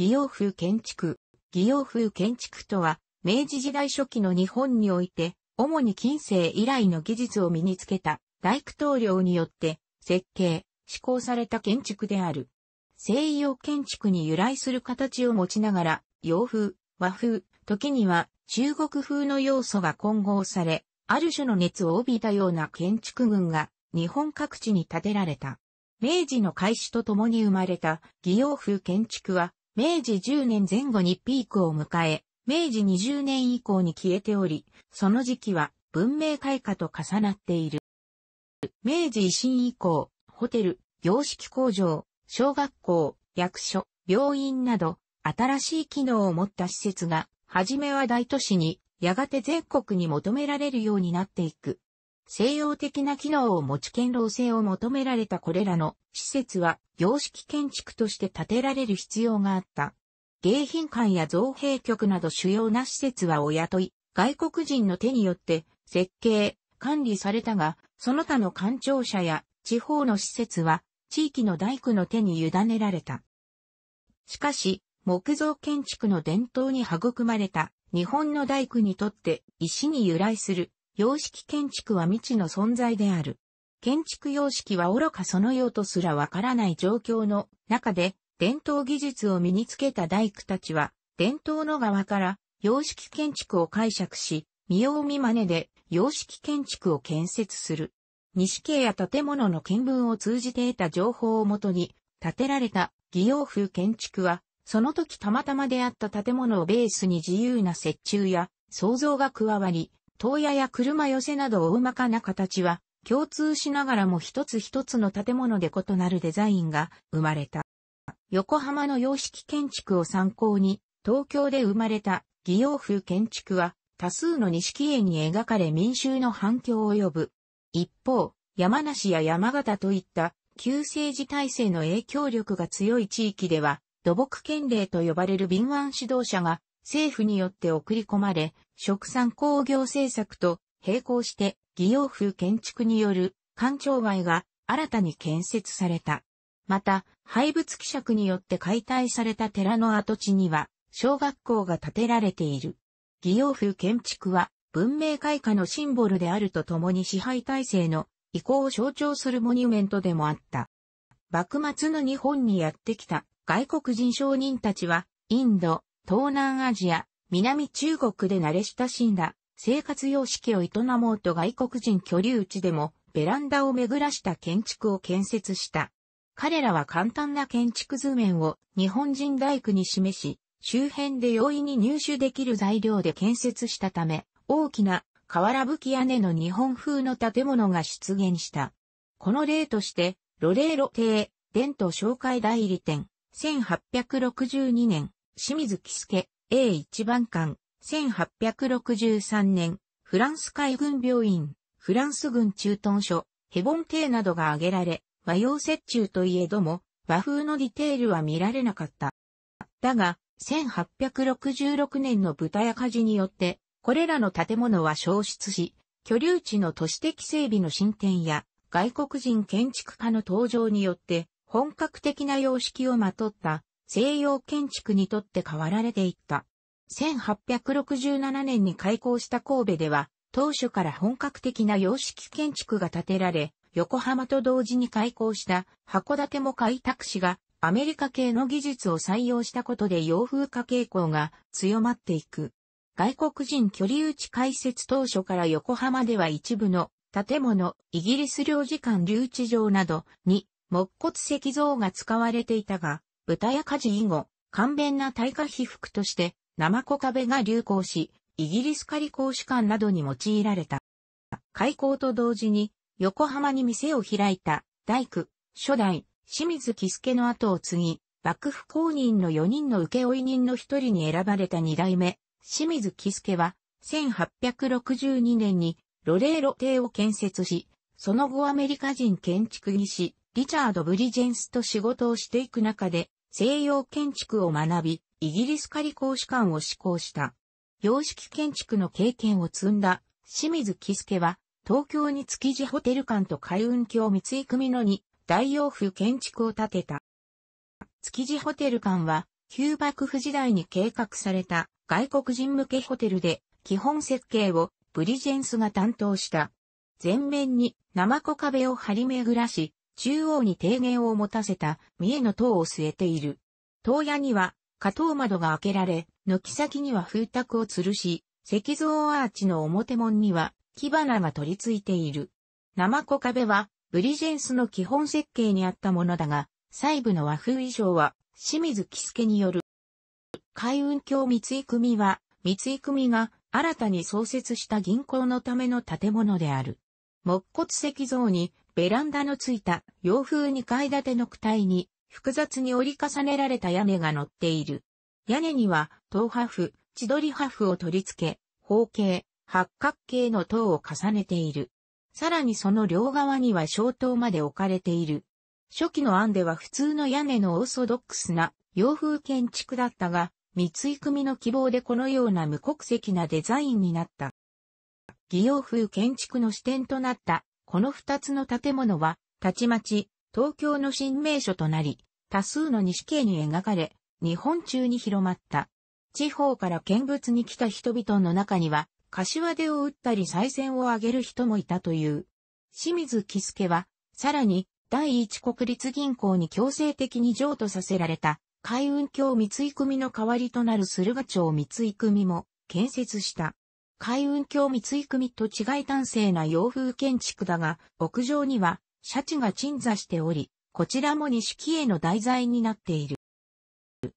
義洋風建築。義洋風建築とは、明治時代初期の日本において、主に近世以来の技術を身につけた大工棟梁によって設計、施行された建築である。西洋建築に由来する形を持ちながら、洋風、和風、時には中国風の要素が混合され、ある種の熱を帯びたような建築群が日本各地に建てられた。明治の開始とともに生まれた義洋風建築は明治10年前後にピークを迎え、明治20年以降に消えており、その時期は文明開化と重なっている。明治維新以降、ホテル、洋式工場、小学校、役所、病院など、新しい機能を持った施設が、はじめは大都市に、やがて全国に求められるようになっていく。西洋的な機能を持ち堅牢性を求められたこれらの施設は洋式建築として建てられる必要があった。迎賓館や造幣局など主要な施設はお雇い、外国人の手によって設計、管理されたが、その他の官庁舎や地方の施設は地域の大工の手に委ねられた。しかし、木造建築の伝統に育まれた日本の大工にとって石に由来する様式建築は未知の存在である。建築様式は愚かその用とすらわからない状況の中で、伝統技術を身につけた大工たちは、伝統の側から様式建築を解釈し、見よう見真似で様式建築を建設する。西家や建物の見聞を通じて得た情報をもとに、建てられた義用風建築は、その時たまたま出会った建物をベースに自由な折衷や想像が加わり、東屋や車寄せなど大まかな形は共通しながらも一つ一つの建物で異なるデザインが生まれた。横浜の様式建築を参考に、東京で生まれた義洋風建築は多数の錦絵に描かれ民衆の反響を呼ぶ。一方、山梨や山形といった旧政治体制の影響力が強い地域では、土木県令と呼ばれる敏腕指導者が政府によって送り込まれ、植産工業政策と並行して、義用風建築による官庁街が新たに建設された。また、廃物希釈によって解体された寺の跡地には、小学校が建てられている。義用風建築は、文明開化のシンボルであるとともに支配体制の移行を象徴するモニュメントでもあった。幕末の日本にやってきた外国人商人たちは、インド、東南アジア、南中国で慣れ親しんだ生活様式を営もうと外国人居留地でもベランダを巡らした建築を建設した。彼らは簡単な建築図面を日本人大工に示し、周辺で容易に入手できる材料で建設したため、大きな瓦吹き屋根の日本風の建物が出現した。この例として、ロレーロ邸、伝統紹介代理店、1862年、清水喜助、A1 番艦、1863年、フランス海軍病院、フランス軍駐屯所、ヘボン邸などが挙げられ、和洋折衷といえども、和風のディテールは見られなかった。だが、1866年の豚や火事によって、これらの建物は消失し、居留地の都市的整備の進展や、外国人建築家の登場によって、本格的な様式をまとった西洋建築にとって変わられていった。1867年に開校した神戸では、当初から本格的な洋式建築が建てられ、横浜と同時に開校した函館も開拓士がアメリカ系の技術を採用したことで洋風化傾向が強まっていく。外国人居留地開設当初から横浜では一部の建物、イギリス領事館留置場などに木骨石像が使われていたが、豚や家事以後、簡便な耐火被服として、ナマコ壁が流行し、イギリス仮公主館などに用いられた。開港と同時に、横浜に店を開いた、大工、初代、清水喜助の後を継ぎ、幕府公認の4人の請負人の一人に選ばれた二代目、清水喜助は、1862年に、ロレーロ邸を建設し、その後アメリカ人建築技師、リチャード・ブリジェンスと仕事をしていく中で、西洋建築を学び、イギリス仮公使館を施行した。洋式建築の経験を積んだ清水喜助は、東京に築地ホテル館と海運橋三井組のに大洋風建築を建てた。築地ホテル館は、旧幕府時代に計画された外国人向けホテルで、基本設計をブリジェンスが担当した。前面に生コ壁を張り巡らし、中央に低限を持たせた三重の塔を据えている。塔屋には、下塔窓が開けられ、軒先には風卓を吊るし、石像アーチの表門には木花が取り付いている。生子壁は、ブリジェンスの基本設計にあったものだが、細部の和風衣装は、清水喜助による。海運橋三井組は、三井組が新たに創設した銀行のための建物である。木骨石像にベランダのついた洋風2階建ての躯体に複雑に折り重ねられた屋根が乗っている。屋根には、東破風、千鳥破風を取り付け、方形、八角形の塔を重ねている。さらにその両側には小塔まで置かれている。初期の案では普通の屋根のオーソドックスな洋風建築だったが、三井組の希望でこのような無国籍なデザインになった。偽洋風建築の視点となったこの二つの建物は、たちまち、東京の新名所となり、多数の西系に描かれ、日本中に広まった。地方から見物に来た人々の中には、柏手を打ったり再選を上げる人もいたという。清水喜助は、さらに、第一国立銀行に強制的に譲渡させられた、海運協三井組の代わりとなる駿河町三井組も建設した。海運橋三井組と違い端正な洋風建築だが、屋上には、シャチが鎮座しており、こちらも錦絵の題材になっている。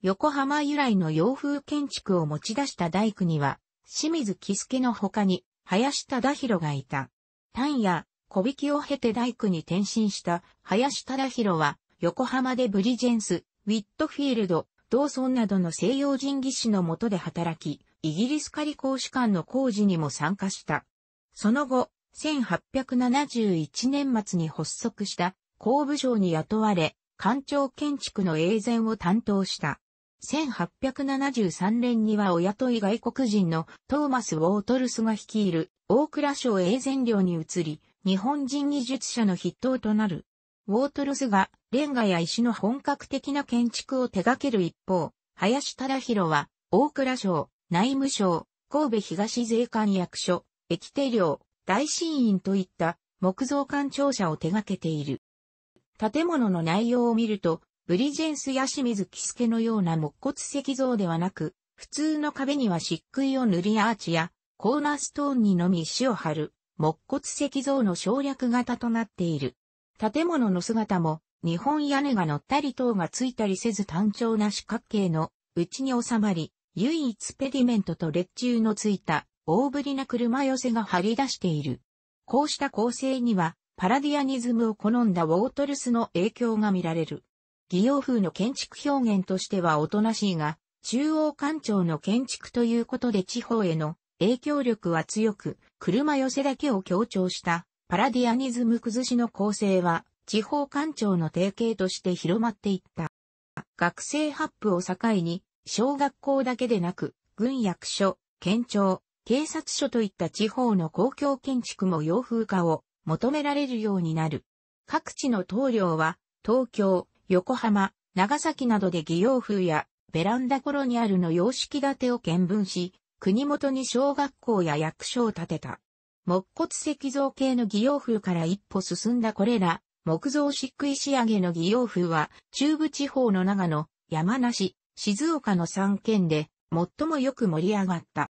横浜由来の洋風建築を持ち出した大工には、清水喜助の他に、林忠宏がいた。単や、小引きを経て大工に転身した林忠宏は、横浜でブリジェンス、ウィットフィールド、ドーソンなどの西洋人技師のもとで働き、イギリス仮公使館の工事にも参加した。その後、1871年末に発足した工部省に雇われ、官庁建築の営前を担当した。1873年にはお雇い外国人のトーマス・ウォートルスが率いる大倉省営前寮に移り、日本人技術者の筆頭となる。ウォートルスがレンガや石の本格的な建築を手掛ける一方、林忠宏は大倉省、内務省、神戸東税関役所、駅手寮、大神院といった木造館庁舎を手掛けている。建物の内容を見ると、ブリジェンスや清水喜助のような木骨石像ではなく、普通の壁には漆喰を塗りアーチや、コーナーストーンにのみ石を張る、木骨石像の省略型となっている。建物の姿も、日本屋根が乗ったり塔がついたりせず単調な四角形の、内に収まり、唯一ペディメントと列柱のついた大ぶりな車寄せが張り出している。こうした構成にはパラディアニズムを好んだウォートルスの影響が見られる。擬用風の建築表現としてはおとなしいが、中央官庁の建築ということで地方への影響力は強く、車寄せだけを強調したパラディアニズム崩しの構成は地方官庁の提携として広まっていった。学生発布を境に小学校だけでなく、軍役所、県庁、警察署といった地方の公共建築も洋風化を求められるようになる。各地の棟梁は、東京、横浜、長崎などで義洋風やベランダコロニアルの様式建てを見分し、国元に小学校や役所を建てた。木骨石造系の義洋風から一歩進んだこれら、木造漆喰仕上げの義洋風は、中部地方の長野、山梨、静岡の三県で最もよく盛り上がった。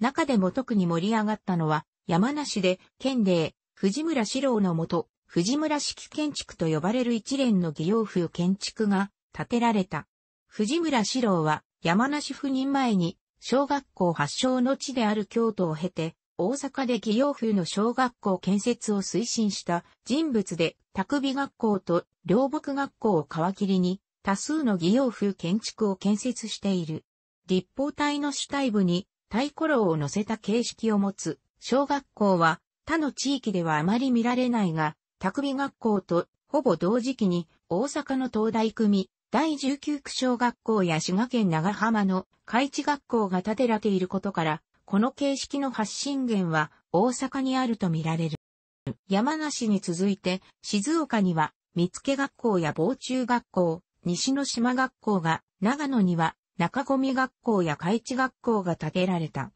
中でも特に盛り上がったのは山梨で県令藤村四郎のもと藤村式建築と呼ばれる一連の技用風建築が建てられた。藤村四郎は山梨赴任前に小学校発祥の地である京都を経て大阪で技用風の小学校建設を推進した人物で、匠美学校と両木学校を皮切りに、多数の義用風建築を建設している。立方体の主体部に太鼓楼を乗せた形式を持つ小学校は他の地域ではあまり見られないが、匠学校とほぼ同時期に大阪の東大組、第19区小学校や滋賀県長浜の海地学校が建てられていることから、この形式の発信源は大阪にあるとみられる。山梨に続いて静岡には見附学校や防中学校、西の島学校が、長野には中込学校や海地学校が建てられた。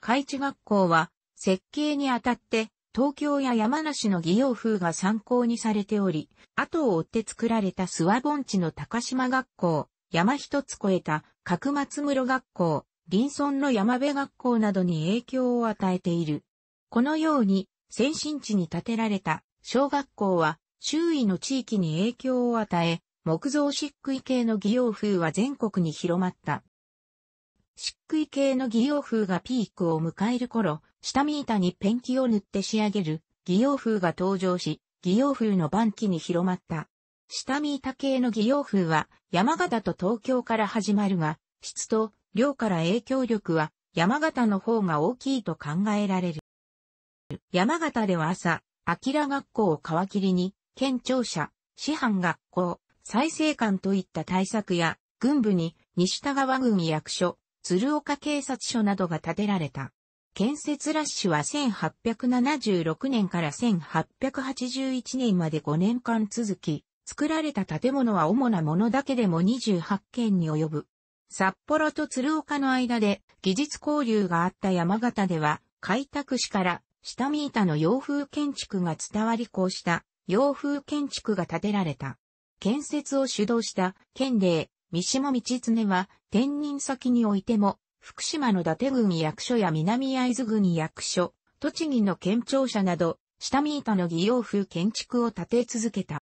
海地学校は、設計にあたって、東京や山梨の義用風が参考にされており、後を追って作られた諏訪盆地の高島学校、山一つ越えた角松室学校、林村の山辺学校などに影響を与えている。このように、先進地に建てられた小学校は、周囲の地域に影響を与え、木造漆喰系の擬用風は全国に広まった。漆喰系の擬用風がピークを迎える頃、下見板にペンキを塗って仕上げる擬用風が登場し、擬用風の晩期に広まった。下見板系の擬用風は山形と東京から始まるが、質と量から影響力は山形の方が大きいと考えられる。山形では朝、明学校を皮切りに、県庁舎、師範学校、再生官といった対策や、軍部に西田川郡役所、鶴岡警察署などが建てられた。建設ラッシュは1876年から1881年まで5年間続き、作られた建物は主なものだけでも28件に及ぶ。札幌と鶴岡の間で技術交流があった山形では、開拓市から下見板の洋風建築が伝わりこうした洋風建築が建てられた。建設を主導した県令、三島道常は転任先においても、福島の伊達郡役所や南会津郡役所、栃木の県庁舎など、下見板の義用風建築を建て続けた。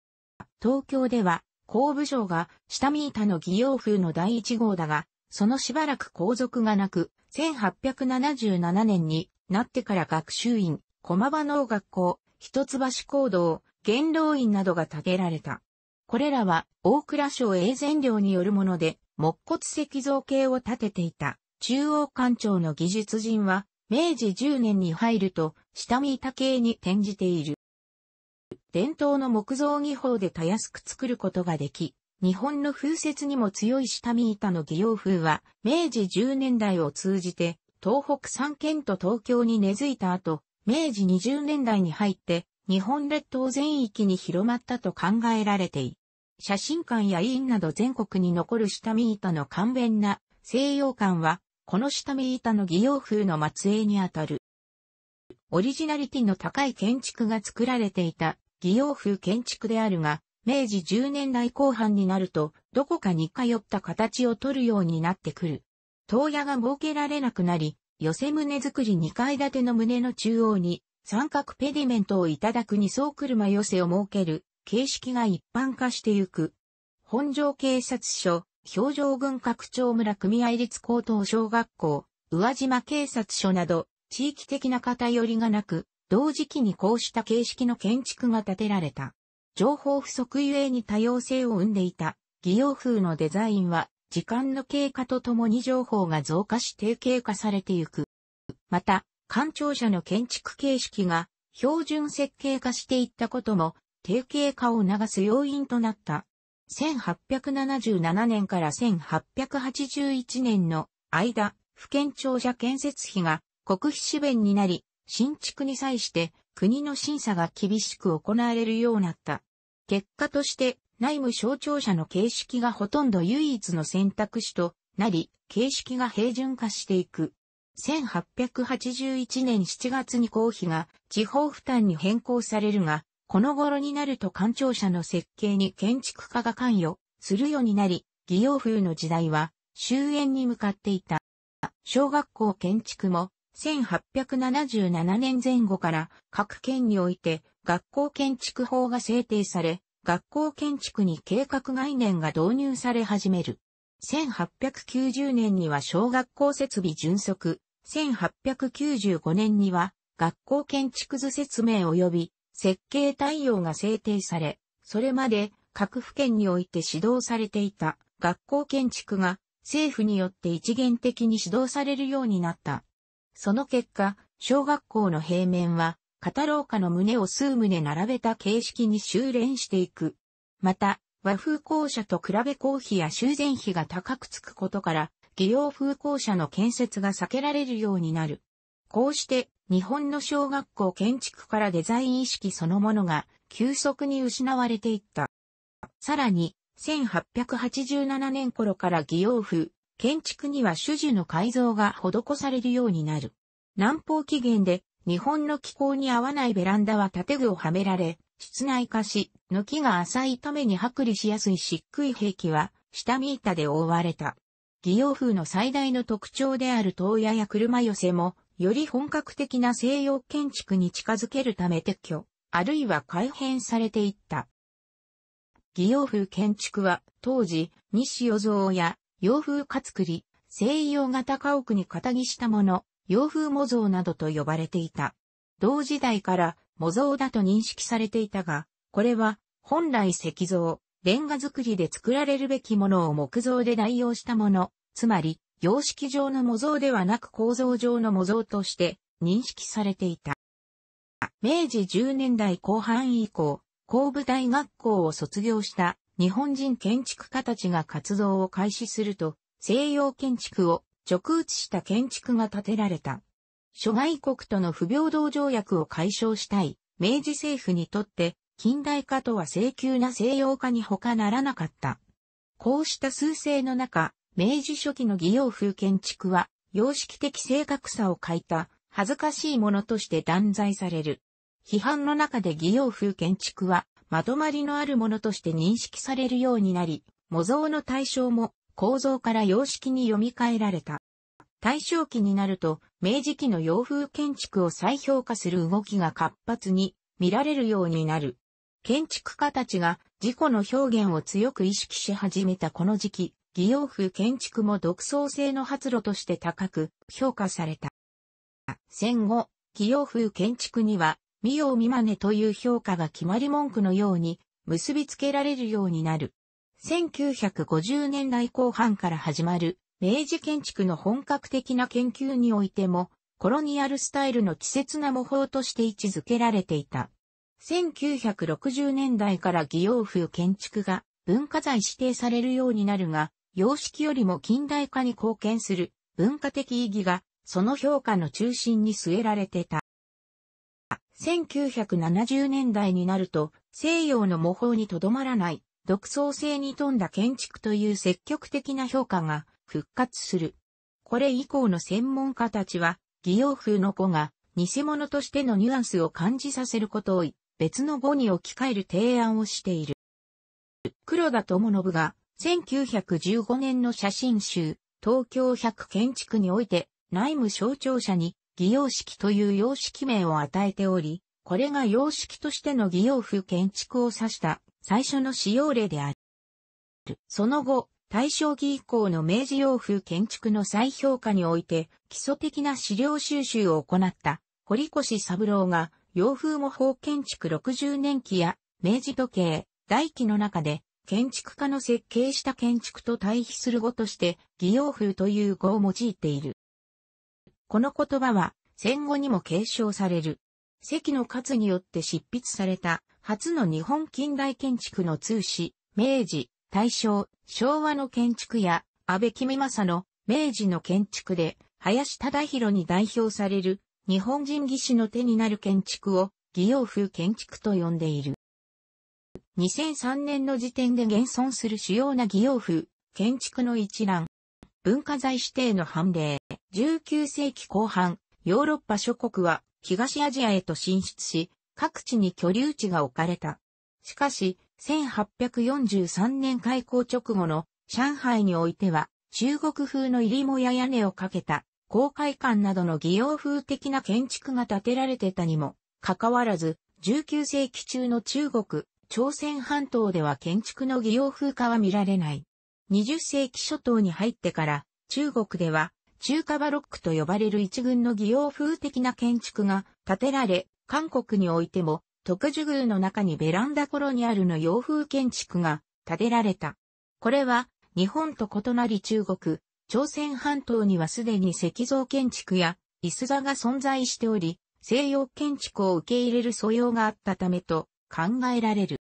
東京では、工部省が下見板の義用風の第一号だが、そのしばらく皇族がなく、1877年になってから学習院、駒場農学校、一橋行堂、元老院などが建てられた。これらは大蔵省永全領によるもので、木骨石造形を建てていた中央官庁の技術人は、明治10年に入ると、下見板形に転じている。伝統の木造技法でたやすく作ることができ、日本の風雪にも強い下見板の技用風は、明治10年代を通じて、東北3県と東京に根付いた後、明治20年代に入って、日本列島全域に広まったと考えられてい写真館や医院など全国に残る下見板の簡便な西洋館は、この下見板の義用風の末裔にあたる。オリジナリティの高い建築が作られていた義用風建築であるが、明治10年代後半になると、どこかに通った形を取るようになってくる。東屋が設けられなくなり、寄せ棟作り2階建ての棟の中央に、三角ペディメントをいただく2層車寄せを設ける形式が一般化してゆく。本庄警察署、表情郡拡張村組合立高等小学校、宇和島警察署など、地域的な偏りがなく、同時期にこうした形式の建築が建てられた。情報不足ゆえに多様性を生んでいた、技用風のデザインは、時間の経過とともに情報が増加し定型化されてゆく。また、官庁舎の建築形式が標準設計化していったことも定型化を促す要因となった。1877年から1881年の間、府県庁舎建設費が国費支弁になり、新築に際して国の審査が厳しく行われるようになった。結果として内務省庁舎の形式がほとんど唯一の選択肢となり、形式が平準化していく。1881年7月に公費が地方負担に変更されるが、この頃になると官庁舎の設計に建築家が関与するようになり、義用風の時代は終焉に向かっていた。小学校建築も1877年前後から各県において学校建築法が制定され、学校建築に計画概念が導入され始める。1890年には小学校設備準則、1895年には学校建築図説明及び設計対応が制定され、それまで各府県において指導されていた学校建築が政府によって一元的に指導されるようになった。その結果、小学校の平面は、片廊下の胸を数棟並べた形式に修練していく。また、和風校舎と比べ公費や修繕費が高くつくことから、技量風校舎の建設が避けられるようになる。こうして日本の小学校建築からデザイン意識そのものが急速に失われていった。さらに、1887年頃から義用風、建築には種樹の改造が施されるようになる。南方起源で日本の気候に合わないベランダは建具をはめられ、室内化し、軒が浅いために剥離しやすい漆喰器は下見板で覆われた。義用風の最大の特徴である灯屋や車寄せもより本格的な西洋建築に近づけるため撤去、あるいは改変されていった。義洋風建築は当時、西洋蔵や洋風かつくり、西洋型家屋に型木したもの、洋風模造などと呼ばれていた。同時代から模造だと認識されていたが、これは本来石像、レンガ作りで作られるべきものを木造で代用したもの、つまり様式上の模造ではなく構造上の模造として認識されていた。明治10年代後半以降、神部大学校を卒業した日本人建築家たちが活動を開始すると、西洋建築を直ちした建築が建てられた。諸外国との不平等条約を解消したい、明治政府にとって近代化とは請求な西洋化に他ならなかった。こうした数勢の中、明治初期の偽洋風建築は、様式的正確さを欠いた、恥ずかしいものとして断罪される。批判の中で偽洋風建築は、まとまりのあるものとして認識されるようになり、模造の対象も構造から様式に読み替えられた。大正期になると、明治期の洋風建築を再評価する動きが活発に見られるようになる。建築家たちが自己の表現を強く意識し始めたこの時期、義様風建築も独創性の発露として高く評価された。戦後、義様風建築には、見よう見まねという評価が決まり文句のように結びつけられるようになる。1950年代後半から始まる明治建築の本格的な研究においても、コロニアルスタイルの季節な模倣として位置づけられていた。1960年代から義様風建築が文化財指定されるようになるが、様式よりも近代化に貢献する文化的意義がその評価の中心に据えられてた。1970年代になると西洋の模倣にとどまらない独創性に富んだ建築という積極的な評価が復活する。これ以降の専門家たちは、偽用風の子が偽物としてのニュアンスを感じさせることを別の語に置き換える提案をしている。黒田智信が1915年の写真集、東京100建築において、内務省庁舎に、義用式という様式名を与えており、これが様式としての義用風建築を指した最初の使用例である。その後、大正期以降の明治洋風建築の再評価において、基礎的な資料収集を行った堀越三郎が、洋風模倣建築60年期や明治時計、大期の中で、建築家の設計した建築と対比する語として、義用風という語を用いている。この言葉は、戦後にも継承される。関の勝によって執筆された、初の日本近代建築の通史、明治、大正、昭和の建築や、安倍公正の明治の建築で、林忠宏に代表される、日本人技師の手になる建築を、義用風建築と呼んでいる。2003年の時点で現存する主要な義用風、建築の一覧。文化財指定の判例。19世紀後半、ヨーロッパ諸国は東アジアへと進出し、各地に居留地が置かれた。しかし、1843年開港直後の上海においては、中国風の入りもや屋根をかけた、公開館などの義用風的な建築が建てられてたにも、かかわらず、19世紀中の中国、朝鮮半島では建築の技用風化は見られない。20世紀初頭に入ってから、中国では、中華バロックと呼ばれる一群の技用風的な建築が建てられ、韓国においても、特殊宮の中にベランダコロニアルの洋風建築が建てられた。これは、日本と異なり中国、朝鮮半島にはすでに石造建築や椅子座が存在しており、西洋建築を受け入れる素養があったためと考えられる。